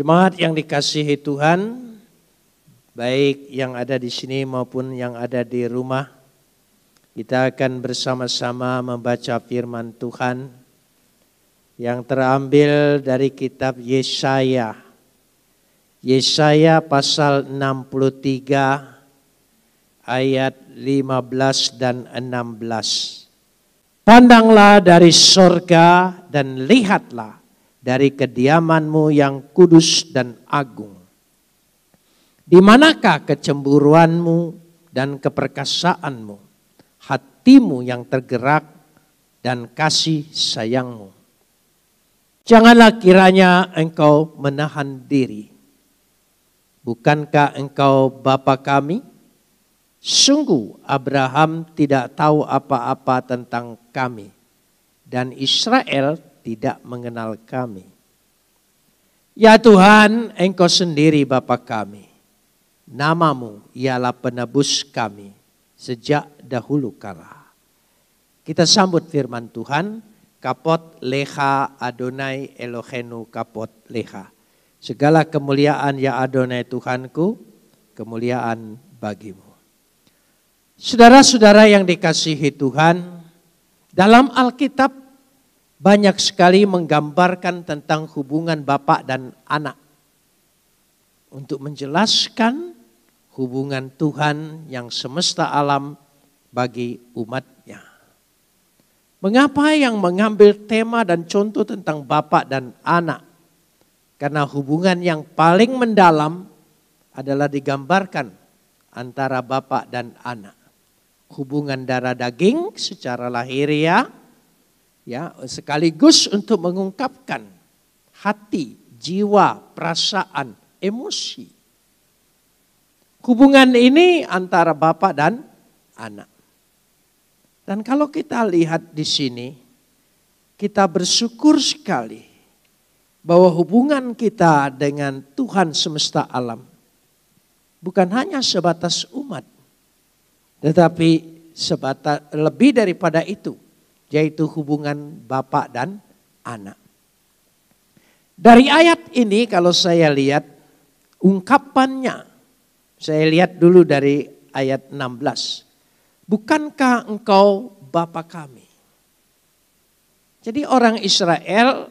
Jemaat yang dikasihi Tuhan, baik yang ada di sini maupun yang ada di rumah, kita akan bersama-sama membaca firman Tuhan yang terambil dari kitab Yesaya. Yesaya pasal 63 ayat 15 dan 16. Pandanglah dari surga dan lihatlah dari kediamanmu yang kudus dan agung. Di manakah kecemburuanmu dan keperkasaanmu, hatimu yang tergerak dan kasih sayangmu? Janganlah kiranya engkau menahan diri. Bukankah engkau Bapa kami? Sungguh Abraham tidak tahu apa-apa tentang kami dan Israel tidak mengenal kami. Ya Tuhan, Engkau sendiri Bapa kami. Namamu ialah penebus kami sejak dahulu kala. Kita sambut firman Tuhan, kapot leha Adonai Elohenu kapot leha. Segala kemuliaan ya Adonai Tuhanku, kemuliaan bagimu. Saudara-saudara yang dikasihi Tuhan, dalam Alkitab banyak sekali menggambarkan tentang hubungan bapak dan anak. Untuk menjelaskan hubungan Tuhan yang semesta alam bagi umatnya. Mengapa yang mengambil tema dan contoh tentang bapak dan anak? Karena hubungan yang paling mendalam adalah digambarkan antara bapak dan anak. Hubungan darah daging secara lahiriah, ya, ya sekaligus untuk mengungkapkan hati, jiwa, perasaan, emosi. Hubungan ini antara bapak dan anak. Dan kalau kita lihat di sini, kita bersyukur sekali bahwa hubungan kita dengan Tuhan semesta alam bukan hanya sebatas umat, tetapi sebatas lebih daripada itu yaitu hubungan bapak dan anak. Dari ayat ini kalau saya lihat ungkapannya, saya lihat dulu dari ayat 16. Bukankah engkau bapak kami? Jadi orang Israel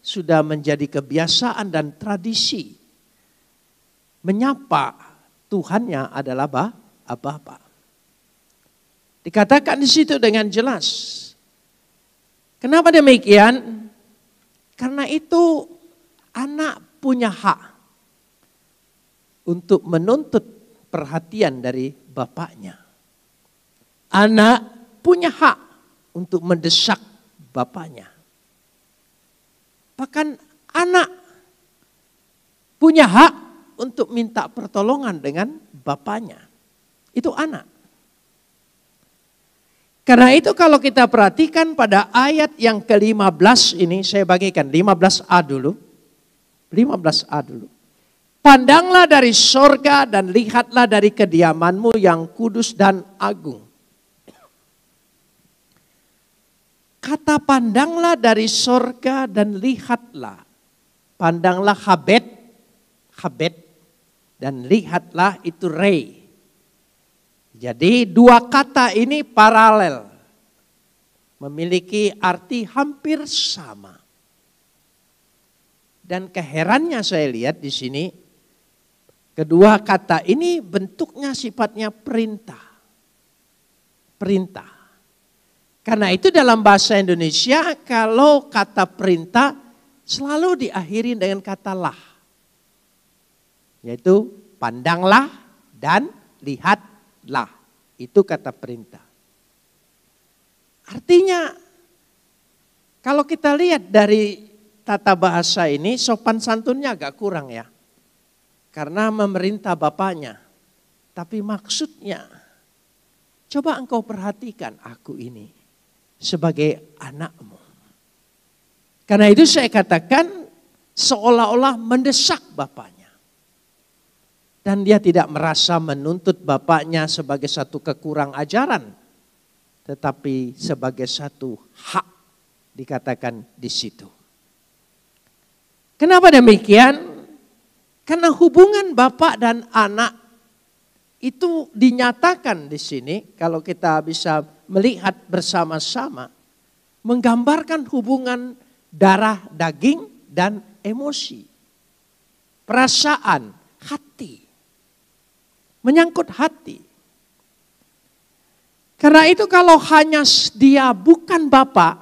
sudah menjadi kebiasaan dan tradisi menyapa Tuhannya adalah Bapak. Dikatakan di situ dengan jelas Kenapa demikian? Karena itu anak punya hak untuk menuntut perhatian dari bapaknya. Anak punya hak untuk mendesak bapaknya. Bahkan anak punya hak untuk minta pertolongan dengan bapaknya. Itu anak. Karena itu kalau kita perhatikan pada ayat yang ke-15 ini, saya bagikan 15a dulu. 15a dulu. Pandanglah dari sorga dan lihatlah dari kediamanmu yang kudus dan agung. Kata pandanglah dari sorga dan lihatlah. Pandanglah habet, habet, dan lihatlah itu rei. Jadi dua kata ini paralel. Memiliki arti hampir sama. Dan keherannya saya lihat di sini kedua kata ini bentuknya sifatnya perintah. Perintah. Karena itu dalam bahasa Indonesia kalau kata perintah selalu diakhiri dengan kata lah. Yaitu pandanglah dan lihat lah. Itu kata perintah. Artinya kalau kita lihat dari tata bahasa ini sopan santunnya agak kurang ya. Karena memerintah bapaknya. Tapi maksudnya coba engkau perhatikan aku ini sebagai anakmu. Karena itu saya katakan seolah-olah mendesak bapaknya. Dan dia tidak merasa menuntut bapaknya sebagai satu kekurang ajaran. Tetapi sebagai satu hak dikatakan di situ. Kenapa demikian? Karena hubungan bapak dan anak itu dinyatakan di sini kalau kita bisa melihat bersama-sama menggambarkan hubungan darah daging dan emosi, perasaan, hati menyangkut hati. Karena itu kalau hanya dia bukan Bapak,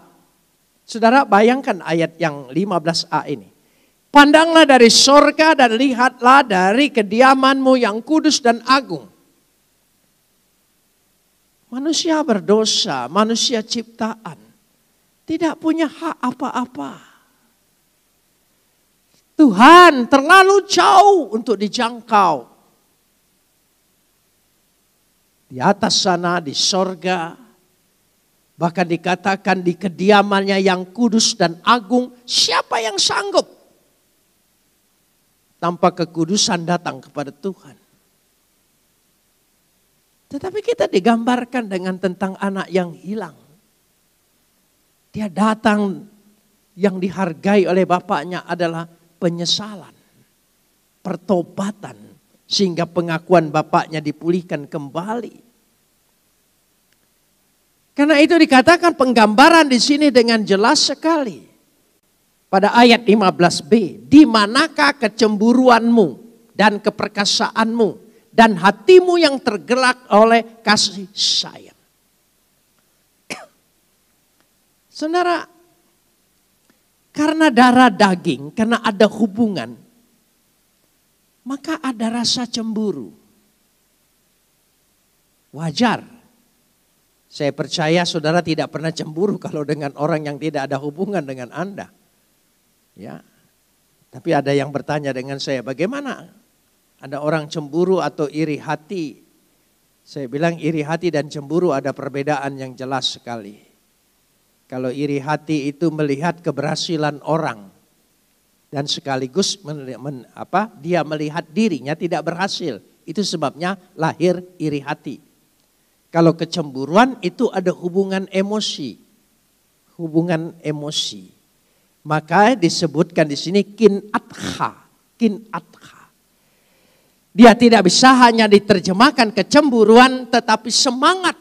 saudara bayangkan ayat yang 15a ini. Pandanglah dari sorga dan lihatlah dari kediamanmu yang kudus dan agung. Manusia berdosa, manusia ciptaan. Tidak punya hak apa-apa. Tuhan terlalu jauh untuk dijangkau. Di atas sana, di sorga, bahkan dikatakan di kediamannya yang kudus dan agung, siapa yang sanggup tanpa kekudusan datang kepada Tuhan? Tetapi kita digambarkan dengan tentang anak yang hilang. Dia datang yang dihargai oleh bapaknya adalah penyesalan, pertobatan, sehingga pengakuan bapaknya dipulihkan kembali. Karena itu dikatakan penggambaran di sini dengan jelas sekali. Pada ayat 15b, di manakah kecemburuanmu dan keperkasaanmu dan hatimu yang tergelak oleh kasih sayang. Saudara, karena darah daging, karena ada hubungan maka ada rasa cemburu. Wajar. Saya percaya saudara tidak pernah cemburu kalau dengan orang yang tidak ada hubungan dengan Anda. Ya. Tapi ada yang bertanya dengan saya, bagaimana ada orang cemburu atau iri hati? Saya bilang iri hati dan cemburu ada perbedaan yang jelas sekali. Kalau iri hati itu melihat keberhasilan orang, dan sekaligus men, men, apa, dia melihat dirinya tidak berhasil. Itu sebabnya lahir iri hati. Kalau kecemburuan itu ada hubungan emosi. Hubungan emosi. Maka disebutkan di sini kin adha, kin adha. Dia tidak bisa hanya diterjemahkan kecemburuan tetapi semangat,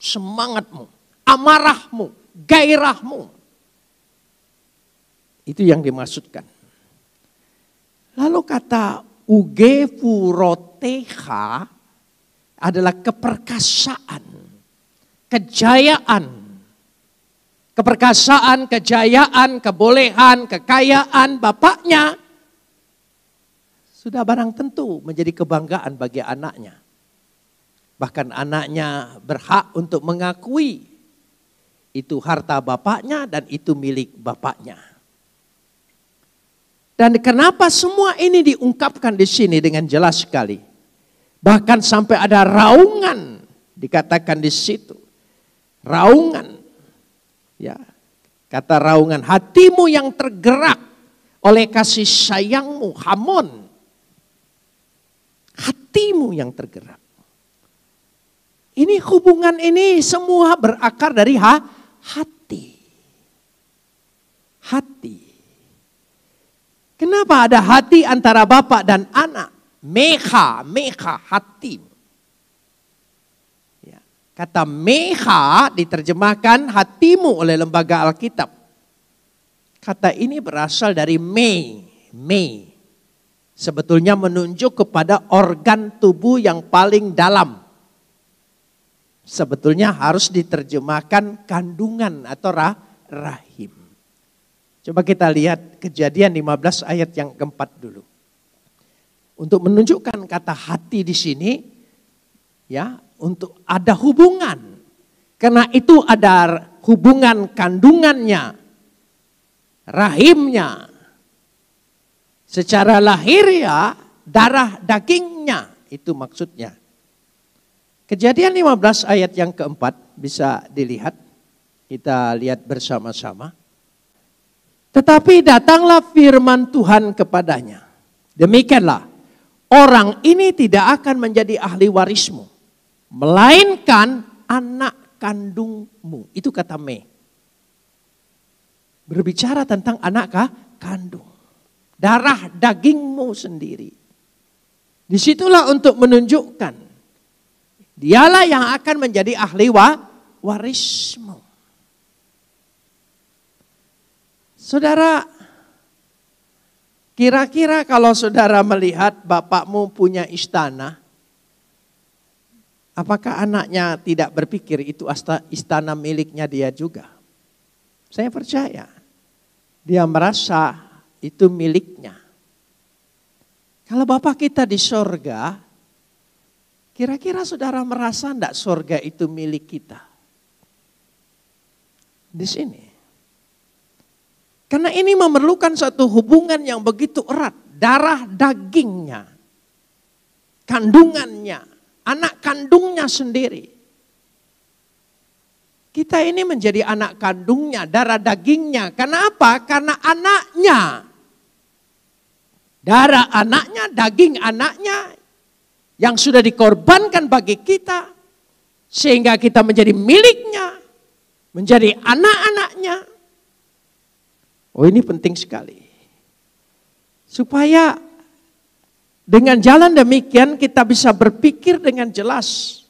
semangatmu, amarahmu, gairahmu. Itu yang dimaksudkan. Lalu kata ugefuroteha adalah keperkasaan, kejayaan. Keperkasaan, kejayaan, kebolehan, kekayaan bapaknya sudah barang tentu menjadi kebanggaan bagi anaknya. Bahkan anaknya berhak untuk mengakui itu harta bapaknya dan itu milik bapaknya. Dan kenapa semua ini diungkapkan di sini dengan jelas sekali? Bahkan sampai ada raungan dikatakan di situ. Raungan. Ya. Kata raungan, hatimu yang tergerak oleh kasih sayangmu, hamon. Hatimu yang tergerak. Ini hubungan ini semua berakar dari ha, hati. Hati. Kenapa ada hati antara bapak dan anak? Meha, meha, hati. Ya, kata meha diterjemahkan hatimu oleh lembaga Alkitab. Kata ini berasal dari me, me. Sebetulnya menunjuk kepada organ tubuh yang paling dalam. Sebetulnya harus diterjemahkan kandungan atau rahim. Coba kita lihat kejadian 15 ayat yang keempat dulu. Untuk menunjukkan kata hati di sini, ya untuk ada hubungan. Karena itu ada hubungan kandungannya, rahimnya, secara lahir ya darah dagingnya itu maksudnya. Kejadian 15 ayat yang keempat bisa dilihat. Kita lihat bersama-sama. Tetapi datanglah firman Tuhan kepadanya. Demikianlah, orang ini tidak akan menjadi ahli warismu. Melainkan anak kandungmu. Itu kata Me. Berbicara tentang anak kandung. Darah dagingmu sendiri. Disitulah untuk menunjukkan. Dialah yang akan menjadi ahli warismu. Saudara, kira-kira kalau saudara melihat bapakmu punya istana, apakah anaknya tidak berpikir itu istana miliknya dia juga? Saya percaya. Dia merasa itu miliknya. Kalau Bapak kita di sorga, kira-kira saudara merasa enggak sorga itu milik kita? Di sini. Karena ini memerlukan satu hubungan yang begitu erat. Darah dagingnya, kandungannya, anak kandungnya sendiri. Kita ini menjadi anak kandungnya, darah dagingnya. Karena apa? Karena anaknya. Darah anaknya, daging anaknya yang sudah dikorbankan bagi kita. Sehingga kita menjadi miliknya, menjadi anak-anaknya Oh ini penting sekali. Supaya dengan jalan demikian kita bisa berpikir dengan jelas.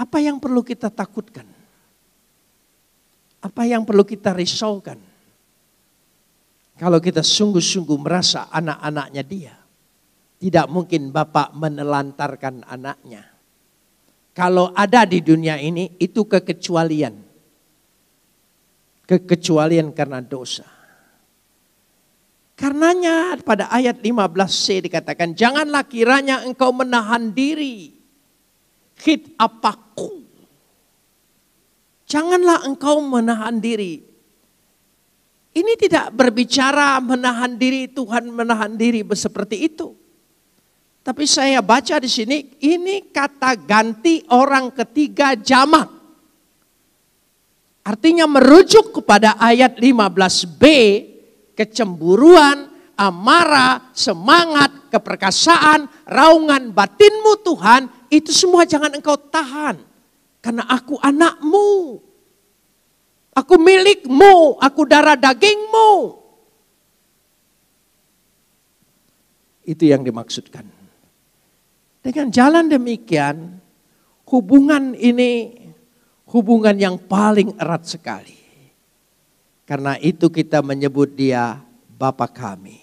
Apa yang perlu kita takutkan? Apa yang perlu kita risaukan? Kalau kita sungguh-sungguh merasa anak-anaknya dia. Tidak mungkin Bapak menelantarkan anaknya. Kalau ada di dunia ini, itu kekecualian kekecualian karena dosa. Karenanya pada ayat 15c dikatakan, janganlah kiranya engkau menahan diri. Hit apaku. Janganlah engkau menahan diri. Ini tidak berbicara menahan diri, Tuhan menahan diri seperti itu. Tapi saya baca di sini, ini kata ganti orang ketiga jamak. Artinya merujuk kepada ayat 15b, kecemburuan, amarah, semangat, keperkasaan, raungan batinmu Tuhan, itu semua jangan engkau tahan. Karena aku anakmu. Aku milikmu, aku darah dagingmu. Itu yang dimaksudkan. Dengan jalan demikian, hubungan ini hubungan yang paling erat sekali. Karena itu kita menyebut dia Bapa kami.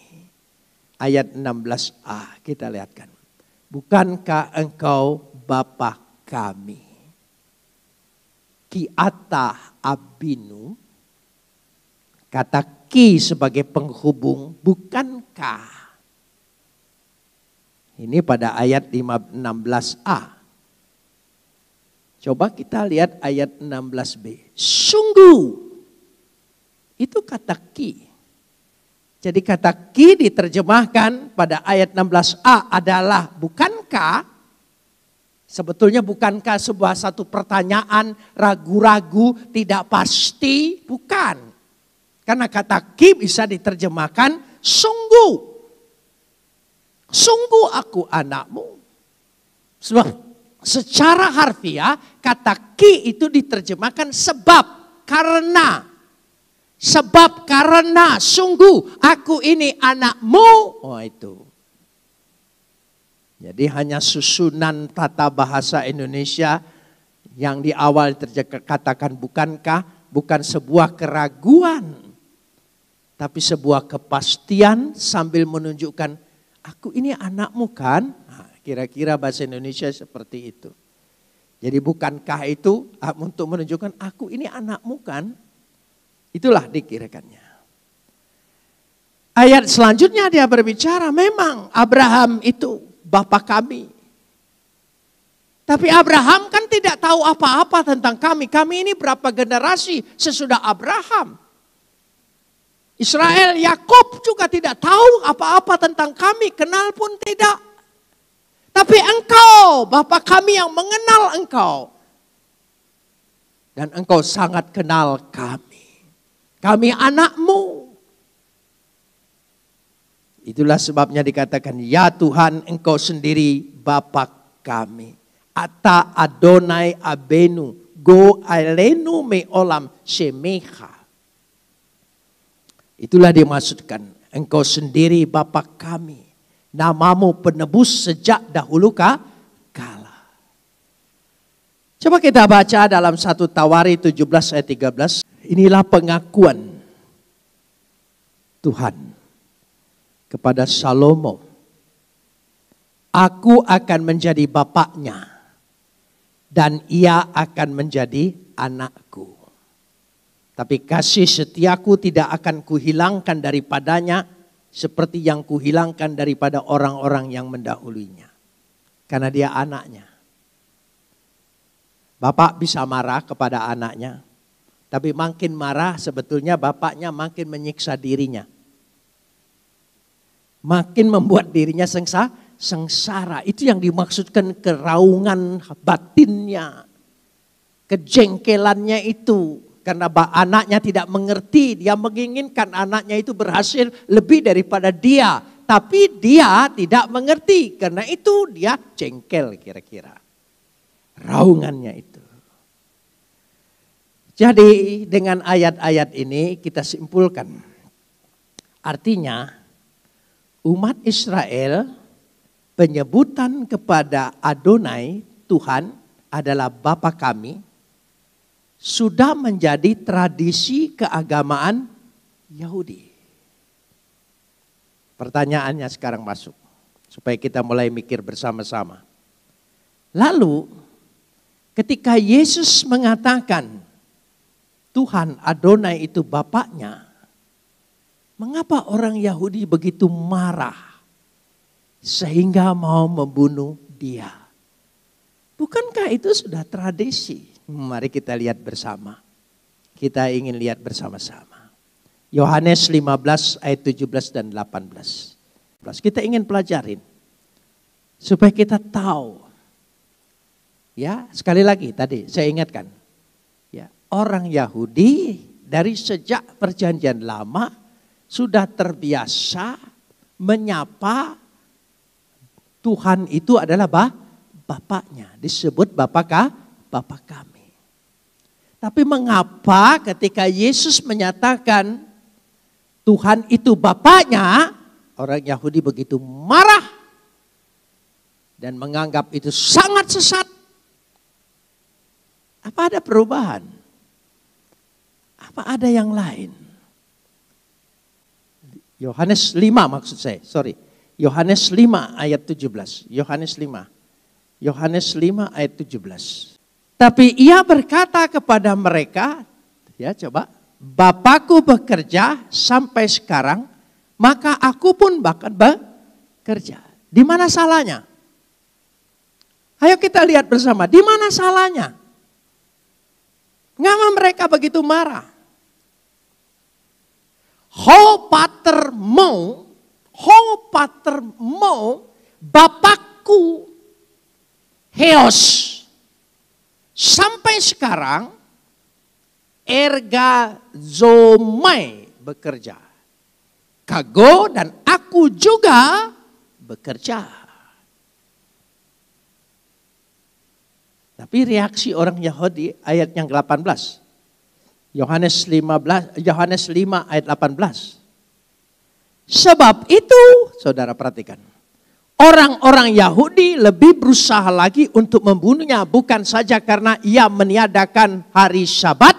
Ayat 16a kita lihatkan. Bukankah engkau Bapa kami? Ki Kiata abinu. Kata ki sebagai penghubung bukankah. Ini pada ayat 16a. Coba kita lihat ayat 16b. Sungguh. Itu kata ki. Jadi kata ki diterjemahkan pada ayat 16a adalah bukankah sebetulnya bukankah sebuah satu pertanyaan ragu-ragu tidak pasti bukan karena kata ki bisa diterjemahkan sungguh sungguh aku anakmu sebab Secara harfiah kata ki itu diterjemahkan sebab, karena. Sebab karena sungguh aku ini anakmu. Oh itu. Jadi hanya susunan tata bahasa Indonesia yang di awal terkatakan bukankah bukan sebuah keraguan tapi sebuah kepastian sambil menunjukkan aku ini anakmu kan? Nah, Kira-kira bahasa Indonesia seperti itu. Jadi bukankah itu ah, untuk menunjukkan aku ini anakmu kan? Itulah dikirakannya. Ayat selanjutnya dia berbicara memang Abraham itu bapak kami. Tapi Abraham kan tidak tahu apa-apa tentang kami. Kami ini berapa generasi sesudah Abraham. Israel, Yakob juga tidak tahu apa-apa tentang kami, kenal pun tidak. Tapi engkau, Bapak kami yang mengenal engkau. Dan engkau sangat kenal kami. Kami anakmu. Itulah sebabnya dikatakan, ya Tuhan engkau sendiri Bapak kami. Ata Adonai Abenu, go alenu me olam shemeha. Itulah dimaksudkan, engkau sendiri Bapak kami namamu penebus sejak dahulu kah kala. Coba kita baca dalam satu Tawari 17 ayat 13. Inilah pengakuan Tuhan kepada Salomo. Aku akan menjadi bapaknya dan ia akan menjadi anakku. Tapi kasih setiaku tidak akan kuhilangkan daripadanya seperti yang kuhilangkan daripada orang-orang yang mendahulunya. Karena dia anaknya. Bapak bisa marah kepada anaknya, tapi makin marah sebetulnya bapaknya makin menyiksa dirinya. Makin membuat dirinya sengsa, sengsara. Itu yang dimaksudkan keraungan batinnya. Kejengkelannya itu karena anaknya tidak mengerti, dia menginginkan anaknya itu berhasil lebih daripada dia. Tapi dia tidak mengerti, karena itu dia jengkel kira-kira. Raungannya itu. Jadi dengan ayat-ayat ini kita simpulkan. Artinya umat Israel penyebutan kepada Adonai Tuhan adalah Bapa kami sudah menjadi tradisi keagamaan Yahudi. Pertanyaannya sekarang masuk supaya kita mulai mikir bersama-sama. Lalu ketika Yesus mengatakan Tuhan Adonai itu Bapaknya, mengapa orang Yahudi begitu marah sehingga mau membunuh dia? Bukankah itu sudah tradisi? Mari kita lihat bersama. Kita ingin lihat bersama-sama. Yohanes 15 ayat 17 dan 18. Kita ingin pelajarin supaya kita tahu. Ya, sekali lagi tadi saya ingatkan. Ya, orang Yahudi dari sejak perjanjian lama sudah terbiasa menyapa Tuhan itu adalah bapaknya. Disebut bapak Bapak kami. Tapi mengapa ketika Yesus menyatakan Tuhan itu Bapaknya, orang Yahudi begitu marah dan menganggap itu sangat sesat. Apa ada perubahan? Apa ada yang lain? Yohanes 5 maksud saya, sorry. Yohanes 5 ayat 17. Yohanes 5. Yohanes 5 ayat 17. Tapi ia berkata kepada mereka, ya coba, Bapakku bekerja sampai sekarang, maka aku pun bahkan bekerja. Di mana salahnya? Ayo kita lihat bersama, di mana salahnya? Ngapa mereka begitu marah? Ho pater mau, ho pater mau, bapakku heos Sampai sekarang erga zomai bekerja. Kago dan aku juga bekerja. Tapi reaksi orang Yahudi ayat yang 18. Yohanes 15 Yohanes 5 ayat 18. Sebab itu, saudara perhatikan orang-orang Yahudi lebih berusaha lagi untuk membunuhnya bukan saja karena ia meniadakan hari Sabat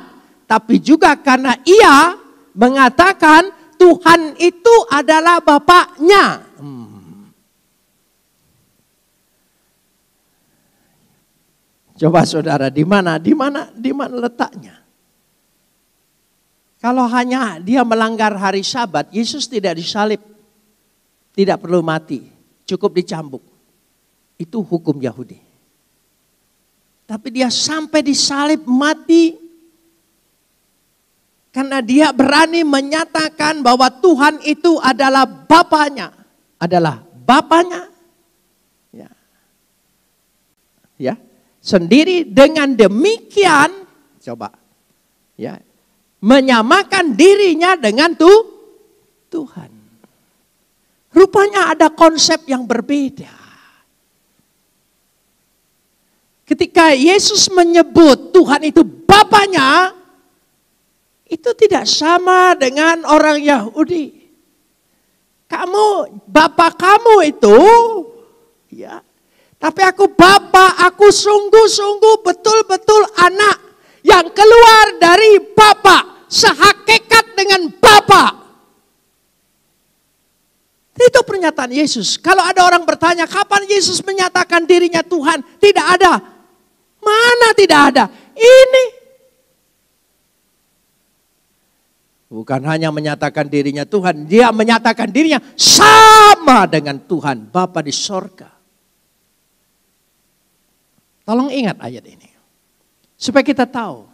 tapi juga karena ia mengatakan Tuhan itu adalah bapaknya. Hmm. Coba saudara, di mana, di mana, di mana letaknya? Kalau hanya dia melanggar hari Sabat, Yesus tidak disalib, tidak perlu mati cukup dicambuk. Itu hukum Yahudi. Tapi dia sampai disalib mati karena dia berani menyatakan bahwa Tuhan itu adalah bapaknya, adalah bapaknya. Ya. Ya. Sendiri dengan demikian coba ya menyamakan dirinya dengan tu, Tuhan. Rupanya ada konsep yang berbeda. Ketika Yesus menyebut Tuhan itu Bapaknya, itu tidak sama dengan orang Yahudi. Kamu, Bapak kamu itu, ya, tapi aku Bapak, aku sungguh-sungguh betul-betul anak yang keluar dari Bapak, sehakikat dengan Bapak. Itu pernyataan Yesus. Kalau ada orang bertanya, kapan Yesus menyatakan dirinya Tuhan? Tidak ada. Mana tidak ada? Ini. Bukan hanya menyatakan dirinya Tuhan, dia menyatakan dirinya sama dengan Tuhan, Bapa di sorga. Tolong ingat ayat ini. Supaya kita tahu.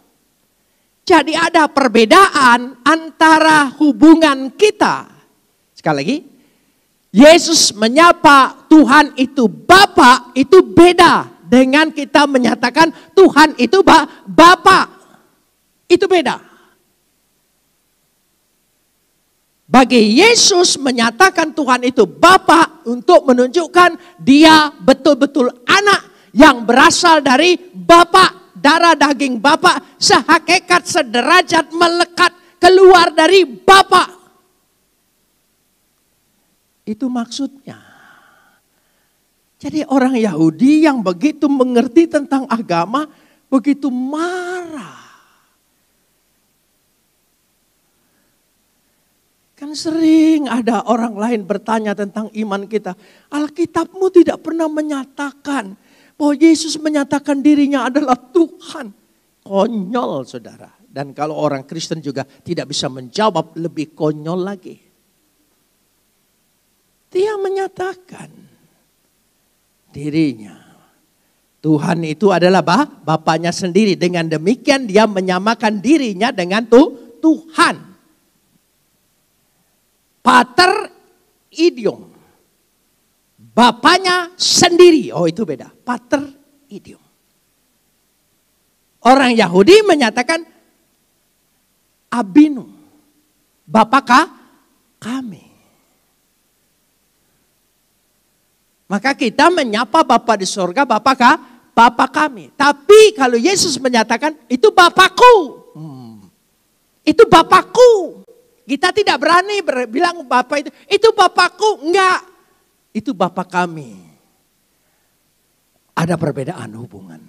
Jadi ada perbedaan antara hubungan kita. Sekali lagi, Yesus menyapa Tuhan itu Bapa itu beda dengan kita menyatakan Tuhan itu ba Bapa. Itu beda. Bagi Yesus menyatakan Tuhan itu Bapa untuk menunjukkan dia betul-betul anak yang berasal dari Bapa, darah daging Bapa, sehakikat sederajat melekat keluar dari Bapa. Itu maksudnya. Jadi orang Yahudi yang begitu mengerti tentang agama, begitu marah. Kan sering ada orang lain bertanya tentang iman kita. Alkitabmu tidak pernah menyatakan bahwa Yesus menyatakan dirinya adalah Tuhan. Konyol saudara. Dan kalau orang Kristen juga tidak bisa menjawab lebih konyol lagi. Dia menyatakan dirinya. Tuhan itu adalah bah, Bapaknya sendiri. Dengan demikian dia menyamakan dirinya dengan tu, Tuhan. Pater idiom. Bapaknya sendiri. Oh itu beda. Pater idiom. Orang Yahudi menyatakan Abinu. bapakkah kami. Maka kita menyapa Bapak di surga, Bapak kah? Bapak kami. Tapi kalau Yesus menyatakan itu Bapakku. Hmm. Itu Bapakku. Kita tidak berani bilang Bapak itu, itu Bapakku. Enggak. Itu Bapak kami. Ada perbedaan hubungan.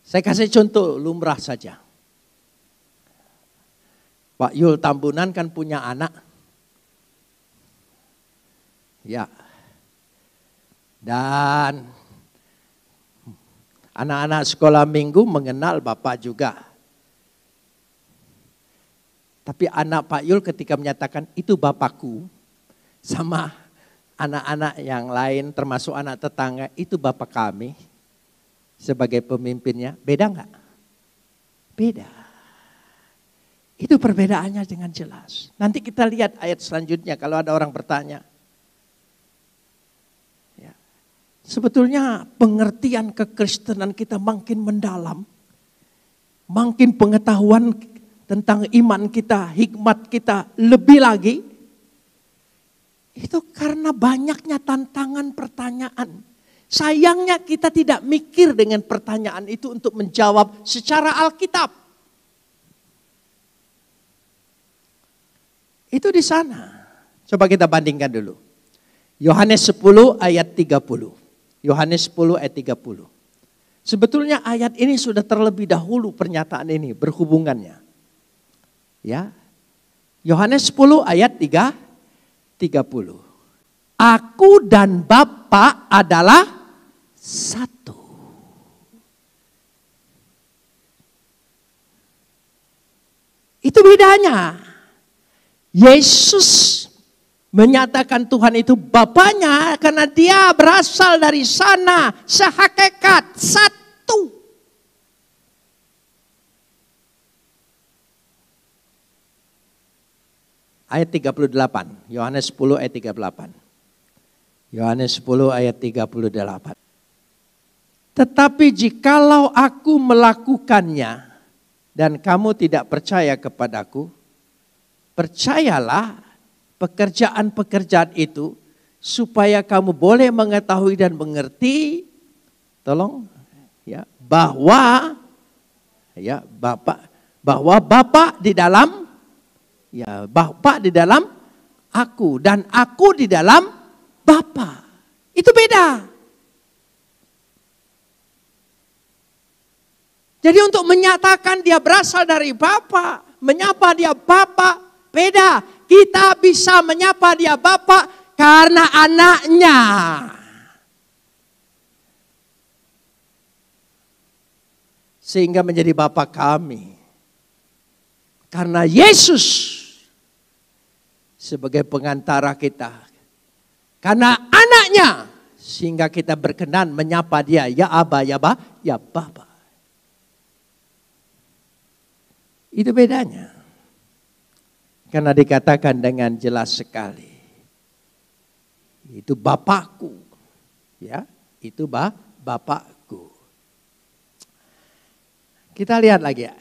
Saya kasih contoh lumrah saja. Pak Yul Tambunan kan punya anak Ya. Dan anak-anak sekolah minggu mengenal Bapak juga. Tapi anak Pak Yul ketika menyatakan itu Bapakku sama anak-anak yang lain termasuk anak tetangga itu Bapak kami sebagai pemimpinnya beda nggak? Beda. Itu perbedaannya dengan jelas. Nanti kita lihat ayat selanjutnya kalau ada orang bertanya. Sebetulnya pengertian kekristenan kita makin mendalam. Makin pengetahuan tentang iman kita, hikmat kita lebih lagi. Itu karena banyaknya tantangan pertanyaan. Sayangnya kita tidak mikir dengan pertanyaan itu untuk menjawab secara Alkitab. Itu di sana. Coba kita bandingkan dulu. Yohanes 10 ayat 30. Yohanes 10 ayat 30. Sebetulnya ayat ini sudah terlebih dahulu pernyataan ini berhubungannya. Ya. Yohanes 10 ayat 3 30. Aku dan Bapa adalah satu. Itu bedanya. Yesus menyatakan Tuhan itu bapaknya karena dia berasal dari sana sehakikat satu. Ayat 38, Yohanes 10 ayat 38. Yohanes 10 ayat 38. Tetapi jikalau aku melakukannya dan kamu tidak percaya kepadaku, percayalah pekerjaan-pekerjaan itu supaya kamu boleh mengetahui dan mengerti tolong ya bahwa ya Bapak bahwa Bapak di dalam ya Bapak di dalam aku dan aku di dalam Bapak. Itu beda. Jadi untuk menyatakan dia berasal dari bapak, menyapa dia bapak, beda. Kita bisa menyapa dia Bapak karena anaknya. Sehingga menjadi Bapak kami. Karena Yesus sebagai pengantara kita. Karena anaknya sehingga kita berkenan menyapa dia ya aba ya ba ya Bapak. Itu bedanya. Karena dikatakan dengan jelas sekali. Itu bapakku. Ya, itu ba bapakku. Kita lihat lagi ya.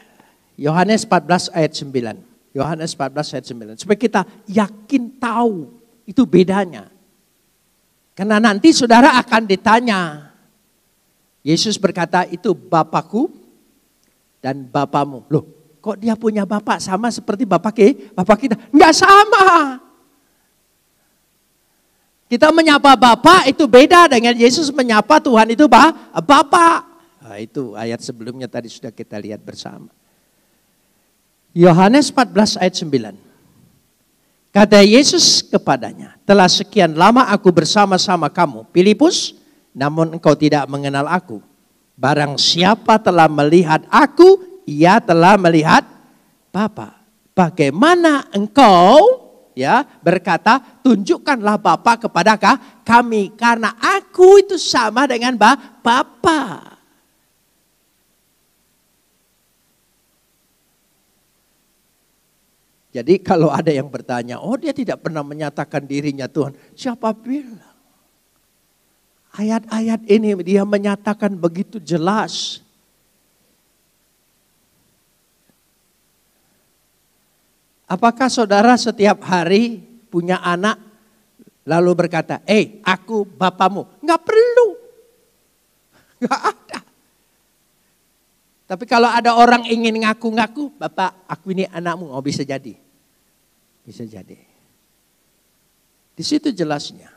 Yohanes 14 ayat 9. Yohanes 14 ayat 9. Supaya kita yakin tahu itu bedanya. Karena nanti saudara akan ditanya. Yesus berkata itu Bapakku dan Bapamu. Loh Kok dia punya bapak sama seperti bapak ke, bapak kita? Enggak sama. Kita menyapa bapak itu beda dengan Yesus menyapa Tuhan itu bah, bapak. Nah, itu ayat sebelumnya tadi sudah kita lihat bersama. Yohanes 14 ayat 9. Kata Yesus kepadanya, telah sekian lama aku bersama-sama kamu, Filipus, namun engkau tidak mengenal aku. Barang siapa telah melihat aku, ia telah melihat Bapa. Bagaimana engkau ya berkata tunjukkanlah Bapa kepada kami karena aku itu sama dengan Bapa. Jadi kalau ada yang bertanya, oh dia tidak pernah menyatakan dirinya Tuhan. Siapa bilang? Ayat-ayat ini dia menyatakan begitu jelas Apakah saudara setiap hari punya anak lalu berkata, eh aku bapamu. Nggak perlu. Nggak ada. Tapi kalau ada orang ingin ngaku-ngaku, Bapak aku ini anakmu, oh bisa jadi. Bisa jadi. Di situ jelasnya.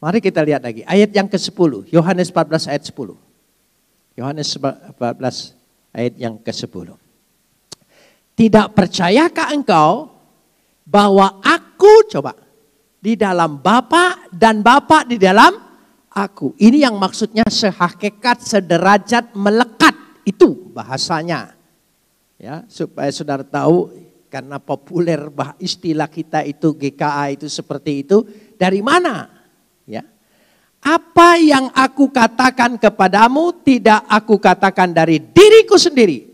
Mari kita lihat lagi. Ayat yang ke-10, Yohanes 14 ayat 10. Yohanes 14 ayat yang ke-10. Tidak percayakah engkau bahwa aku coba di dalam Bapa dan Bapa di dalam aku. Ini yang maksudnya sehakikat, sederajat, melekat. Itu bahasanya. Ya, supaya saudara tahu karena populer bah istilah kita itu GKA itu seperti itu dari mana? Ya. Apa yang aku katakan kepadamu tidak aku katakan dari diriku sendiri.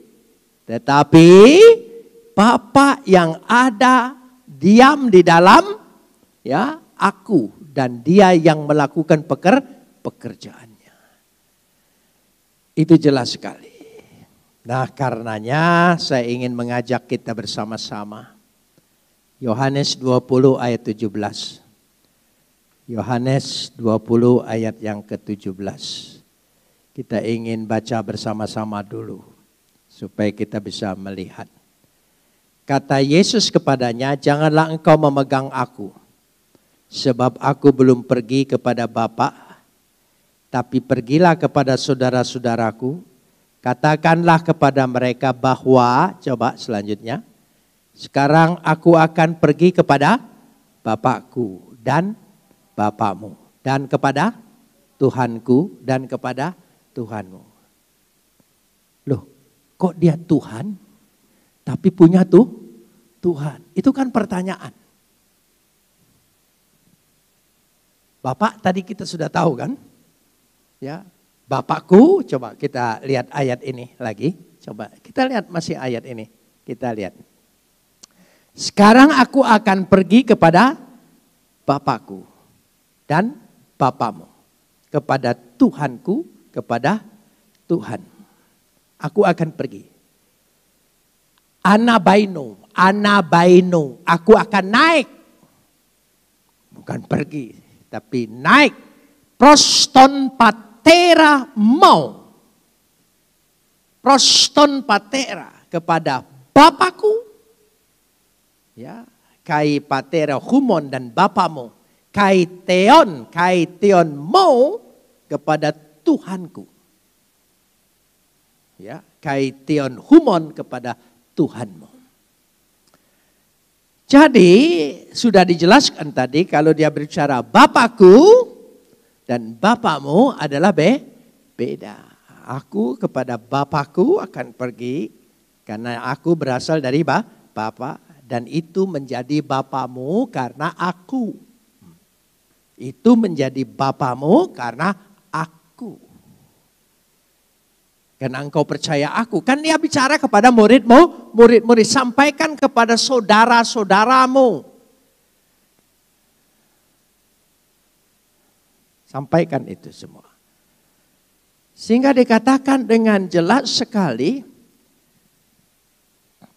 Tetapi Bapa yang ada diam di dalam ya aku dan dia yang melakukan peker, pekerjaannya. Itu jelas sekali. Nah karenanya saya ingin mengajak kita bersama-sama. Yohanes 20 ayat 17. Yohanes 20 ayat yang ke-17. Kita ingin baca bersama-sama dulu. Supaya kita bisa melihat. Kata Yesus kepadanya, janganlah engkau memegang aku. Sebab aku belum pergi kepada Bapa, tapi pergilah kepada saudara-saudaraku. Katakanlah kepada mereka bahwa, coba selanjutnya. Sekarang aku akan pergi kepada Bapakku dan Bapakmu. Dan kepada Tuhanku dan kepada Tuhanmu. Loh, kok dia Tuhan? tapi punya tuh Tuhan. Itu kan pertanyaan. Bapak tadi kita sudah tahu kan? Ya, Bapakku, coba kita lihat ayat ini lagi. Coba kita lihat masih ayat ini. Kita lihat. Sekarang aku akan pergi kepada Bapakku dan Bapamu. Kepada Tuhanku, kepada Tuhan. Aku akan pergi. Anabaino, Anabaino, aku akan naik. Bukan pergi, tapi naik. Proston patera mau. Proston patera kepada Bapakku. Ya, kai patera humon dan Bapamu. Kai teon, kai teon mau kepada Tuhanku. Ya, kai teon humon kepada Tuhanmu. Jadi sudah dijelaskan tadi kalau dia berbicara Bapakku dan Bapakmu adalah be beda. Aku kepada Bapakku akan pergi karena aku berasal dari ba Bapak dan itu menjadi Bapamu karena aku. Itu menjadi Bapamu karena aku. Karena engkau percaya aku. Kan dia bicara kepada muridmu murid-murid, sampaikan kepada saudara-saudaramu. Sampaikan itu semua. Sehingga dikatakan dengan jelas sekali,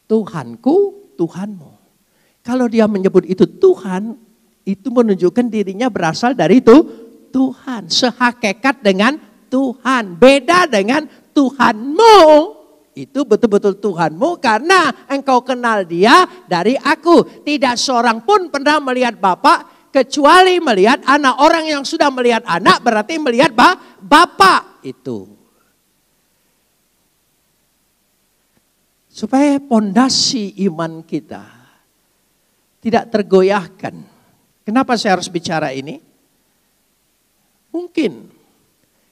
Tuhanku, Tuhanmu. Kalau dia menyebut itu Tuhan, itu menunjukkan dirinya berasal dari itu Tuhan. Sehakikat dengan Tuhan. Beda dengan Tuhanmu itu betul-betul Tuhanmu karena engkau kenal dia dari aku. Tidak seorang pun pernah melihat Bapak kecuali melihat anak. Orang yang sudah melihat anak berarti melihat ba Bapa itu. Supaya pondasi iman kita tidak tergoyahkan. Kenapa saya harus bicara ini? Mungkin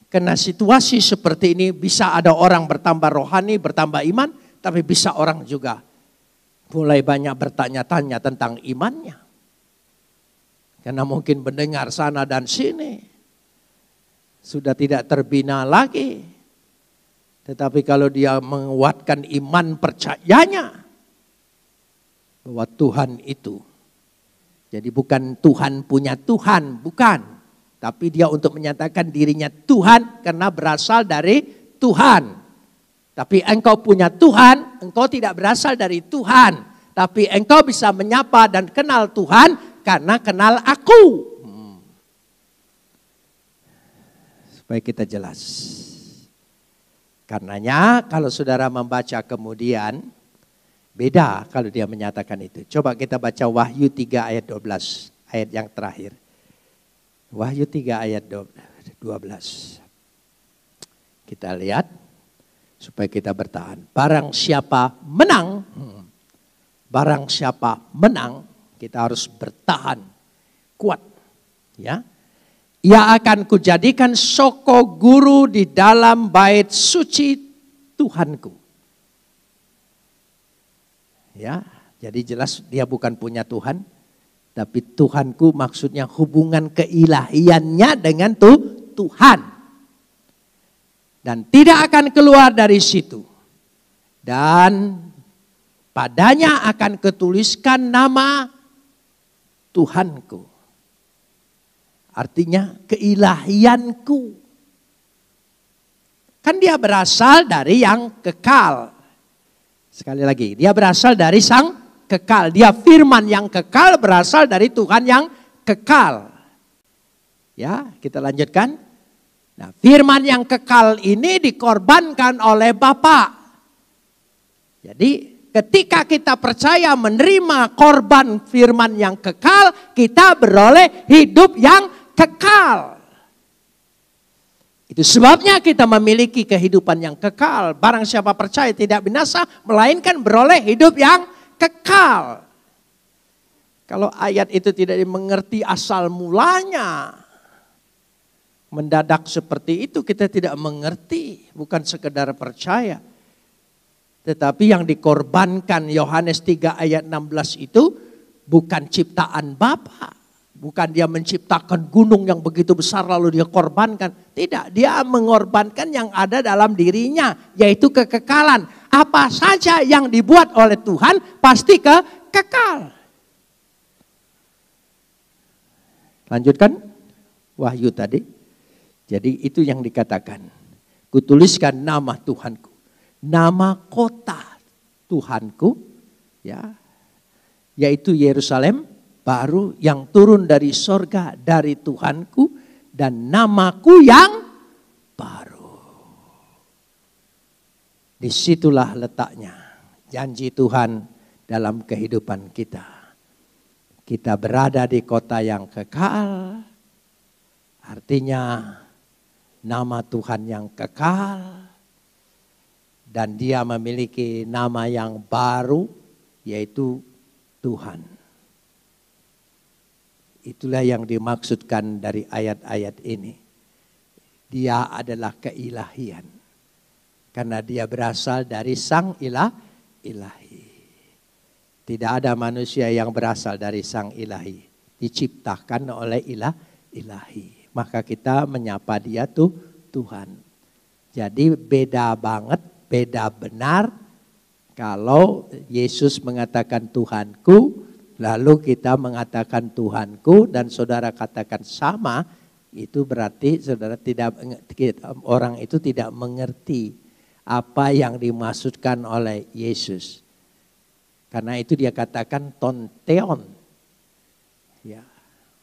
karena situasi seperti ini bisa ada orang bertambah rohani, bertambah iman, tapi bisa orang juga mulai banyak bertanya-tanya tentang imannya. Karena mungkin mendengar sana dan sini. Sudah tidak terbina lagi. Tetapi kalau dia menguatkan iman percayanya bahwa Tuhan itu. Jadi bukan Tuhan punya Tuhan, bukan. Tapi dia untuk menyatakan dirinya Tuhan karena berasal dari Tuhan. Tapi engkau punya Tuhan, engkau tidak berasal dari Tuhan. Tapi engkau bisa menyapa dan kenal Tuhan karena kenal aku. Hmm. Supaya kita jelas. Karenanya kalau saudara membaca kemudian, beda kalau dia menyatakan itu. Coba kita baca Wahyu 3 ayat 12, ayat yang terakhir. Wahyu 3 ayat 12. Kita lihat supaya kita bertahan. Barang siapa menang, barang siapa menang, kita harus bertahan kuat. Ya. Ia akan kujadikan soko guru di dalam bait suci Tuhanku. Ya, jadi jelas dia bukan punya Tuhan, tapi Tuhanku maksudnya hubungan keilahiannya dengan tuh, Tuhan. Dan tidak akan keluar dari situ. Dan padanya akan ketuliskan nama Tuhanku. Artinya keilahianku. Kan dia berasal dari yang kekal. Sekali lagi, dia berasal dari sang kekal. Dia firman yang kekal berasal dari Tuhan yang kekal. Ya, kita lanjutkan. Nah, firman yang kekal ini dikorbankan oleh Bapa. Jadi, ketika kita percaya menerima korban firman yang kekal, kita beroleh hidup yang kekal. Itu sebabnya kita memiliki kehidupan yang kekal. Barang siapa percaya tidak binasa, melainkan beroleh hidup yang kekal kekal. Kalau ayat itu tidak dimengerti asal mulanya, mendadak seperti itu kita tidak mengerti, bukan sekedar percaya. Tetapi yang dikorbankan Yohanes 3 ayat 16 itu bukan ciptaan Bapa, bukan dia menciptakan gunung yang begitu besar lalu dia korbankan. Tidak, dia mengorbankan yang ada dalam dirinya yaitu kekekalan apa saja yang dibuat oleh Tuhan pasti ke kekal. Lanjutkan wahyu tadi. Jadi itu yang dikatakan. Kutuliskan nama Tuhanku. Nama kota Tuhanku ya. Yaitu Yerusalem baru yang turun dari sorga dari Tuhanku dan namaku yang baru. Disitulah letaknya janji Tuhan dalam kehidupan kita. Kita berada di kota yang kekal, artinya nama Tuhan yang kekal, dan Dia memiliki nama yang baru, yaitu Tuhan. Itulah yang dimaksudkan dari ayat-ayat ini. Dia adalah keilahian karena dia berasal dari sang ilah, ilahi. Tidak ada manusia yang berasal dari sang ilahi. Diciptakan oleh ilah, ilahi. Maka kita menyapa dia tuh Tuhan. Jadi beda banget, beda benar kalau Yesus mengatakan Tuhanku, lalu kita mengatakan Tuhanku dan saudara katakan sama, itu berarti saudara tidak orang itu tidak mengerti apa yang dimaksudkan oleh Yesus. Karena itu dia katakan tonteon. Ya,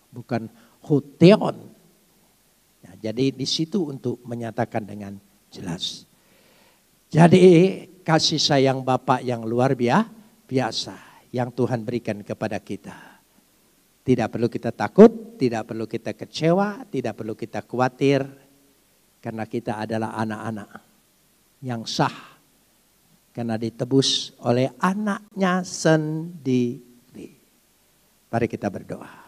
bukan huteon. Ya, jadi di situ untuk menyatakan dengan jelas. Jadi kasih sayang Bapak yang luar biasa yang Tuhan berikan kepada kita. Tidak perlu kita takut, tidak perlu kita kecewa, tidak perlu kita khawatir karena kita adalah anak-anak yang sah. Karena ditebus oleh anaknya sendiri. Mari kita berdoa.